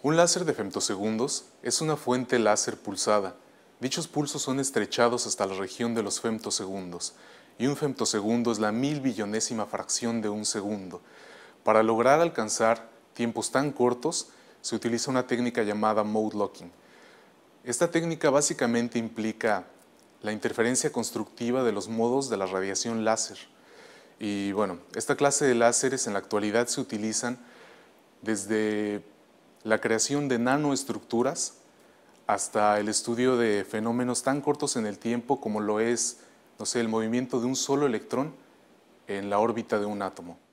Un láser de femtosegundos es una fuente láser pulsada. Dichos pulsos son estrechados hasta la región de los femtosegundos, y un femtosegundo es la mil billonésima fracción de un segundo. Para lograr alcanzar tiempos tan cortos, se utiliza una técnica llamada mode locking. Esta técnica básicamente implica la interferencia constructiva de los modos de la radiación láser. Y bueno, esta clase de láseres en la actualidad se utilizan desde la creación de nanoestructuras hasta el estudio de fenómenos tan cortos en el tiempo como lo es, no sé, el movimiento de un solo electrón en la órbita de un átomo.